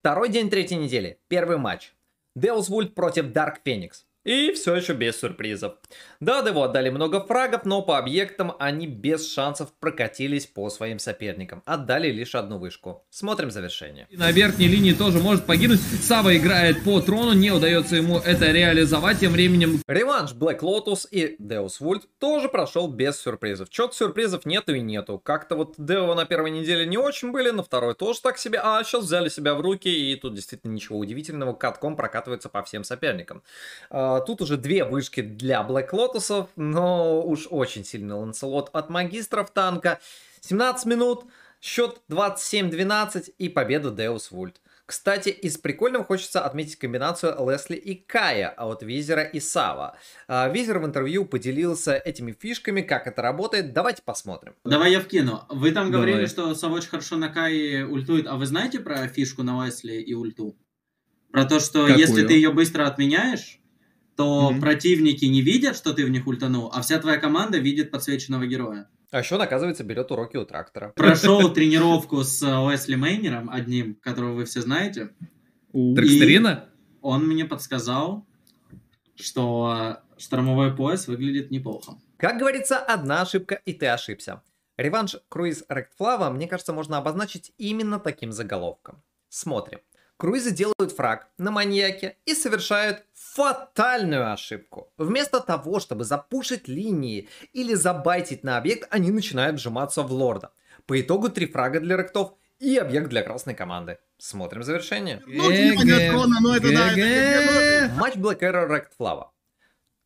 Второй день третьей недели. Первый матч. Деус против Дарк Феникс. И все еще без сюрпризов. Да, Деву отдали много фрагов, но по объектам они без шансов прокатились по своим соперникам. Отдали лишь одну вышку. Смотрим завершение. На верхней линии тоже может погибнуть. Сава играет по трону, не удается ему это реализовать. Тем временем... Реванш Black Lotus и Deus Vult тоже прошел без сюрпризов. Чет сюрпризов нету и нету. Как-то вот Део на первой неделе не очень были, на второй тоже так себе. А сейчас взяли себя в руки и тут действительно ничего удивительного. Катком прокатывается по всем соперникам. А, а, тут уже две вышки для Black Lotus, но уж очень сильный Ланселот от магистров танка. 17 минут, счет 27-12 и победа Деус Вульт. Кстати, из прикольного хочется отметить комбинацию Лесли и Кая а от Визера и Сава. А, Визер в интервью поделился этими фишками, как это работает. Давайте посмотрим. Давай я вкину. Вы там Давай. говорили, что Сава очень хорошо на Кае ультует. А вы знаете про фишку на Лесли и ульту? Про то, что Какую? если ты ее быстро отменяешь, то mm-hmm. противники не видят, что ты в них ультанул, а вся твоя команда видит подсвеченного героя. А еще он, оказывается, берет уроки у трактора. Прошел тренировку с э, Уэсли Мейнером, одним, которого вы все знаете. Трекстерина? Он мне подсказал, что э, штормовой пояс выглядит неплохо. Как говорится, одна ошибка, и ты ошибся. Реванш круиз Ректфлава, мне кажется, можно обозначить именно таким заголовком. Смотрим. Круизы делают фраг на маньяке и совершают фатальную ошибку. Вместо того, чтобы запушить линии или забайтить на объект, они начинают сжиматься в лорда. По итогу три фрага для ректов и объект для красной команды. Смотрим завершение. Ну, Матч Black Arrow Rect Flava.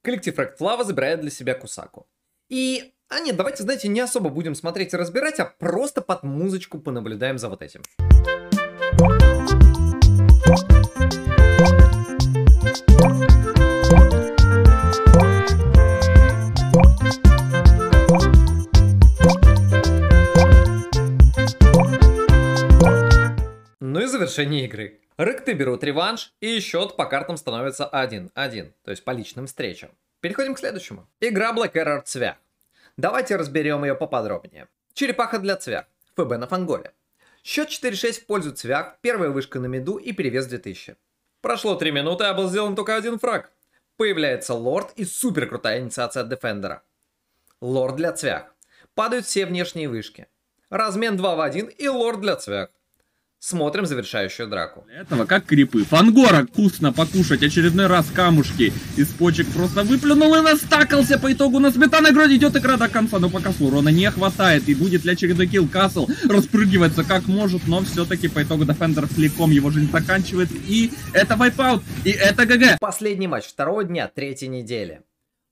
Коллектив Rect Flava забирает для себя Кусаку. И а нет, давайте, знаете, не особо будем смотреть и разбирать, а просто под музычку понаблюдаем за вот этим. завершении игры. Рыкты берут реванш, и счет по картам становится 1-1, то есть по личным встречам. Переходим к следующему. Игра Black Error Цвях. Давайте разберем ее поподробнее. Черепаха для Цвях. ФБ на фанголе. Счет 4-6 в пользу Цвях, первая вышка на меду и перевес 2000. Прошло 3 минуты, а был сделан только один фраг. Появляется лорд и супер крутая инициация от Дефендера. Лорд для Цвях. Падают все внешние вышки. Размен 2 в 1 и лорд для Цвях. Смотрим завершающую драку. Для этого как крипы. Фангора вкусно покушать очередной раз камушки из почек просто выплюнул и настакался. По итогу на сметаной гроде идет игра до конца, но пока урона не хватает. И будет ли очередной килл Касл распрыгивается как может, но все-таки по итогу Дефендер фликом его жизнь заканчивает. И это вайпаут, и это ГГ. Последний матч второго дня третьей недели.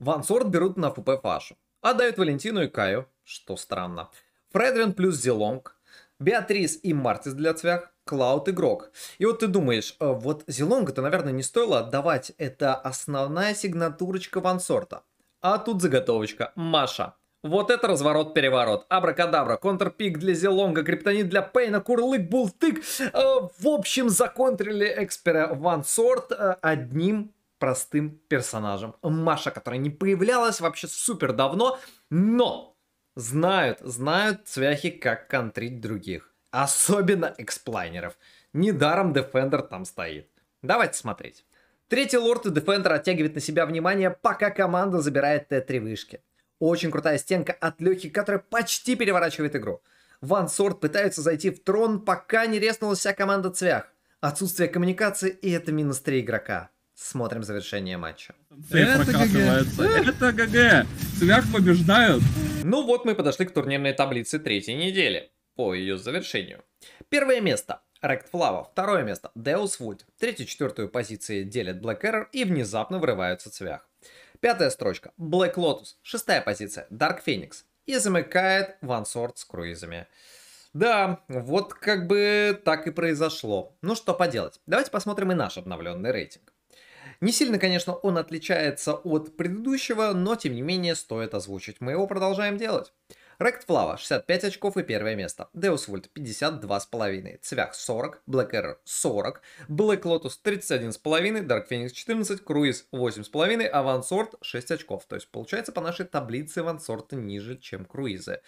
Вансорт берут на ФП Фашу. Отдают Валентину и Каю, что странно. Фредвин плюс Зелонг Беатрис и Мартис для цвях, Клауд игрок. И вот ты думаешь, э, вот Зелонга-то, наверное, не стоило отдавать, это основная сигнатурочка вансорта. А тут заготовочка, Маша. Вот это разворот-переворот. Абракадабра, контрпик для Зелонга, криптонит для Пейна, курлык, бултык. Э, в общем, законтрили экспера вансорт э, одним простым персонажем. Маша, которая не появлялась вообще супер давно, но Знают, знают цвяхи, как контрить других. Особенно эксплайнеров. Недаром дефендер там стоит. Давайте смотреть. Третий лорд и Defender оттягивает на себя внимание, пока команда забирает Т3 вышки. Очень крутая стенка от Лехи, которая почти переворачивает игру. Ван Сорт пытаются зайти в трон, пока не реснулась вся команда Цвях. Отсутствие коммуникации и это минус 3 игрока смотрим завершение матча. Это ГГ. Это ГГ. Цвях побеждают. Ну вот мы подошли к турнирной таблице третьей недели по ее завершению. Первое место. Рект Флава. Второе место. Deus Wood. Третью-четвертую позиции делят Black Error и внезапно вырываются цвях. Пятая строчка. Black Lotus. Шестая позиция. Dark Phoenix. И замыкает One Sword с круизами. Да, вот как бы так и произошло. Ну что поделать. Давайте посмотрим и наш обновленный рейтинг. Не сильно, конечно, он отличается от предыдущего, но тем не менее стоит озвучить. Мы его продолжаем делать. Rect Flava 65 очков и первое место. Deus Vult 52,5. Цвях 40. Black Error 40. Black Lotus 31,5. Dark Phoenix 14. Круиз 8,5. Sword 6 очков. То есть получается по нашей таблице Sword ниже, чем Круизы.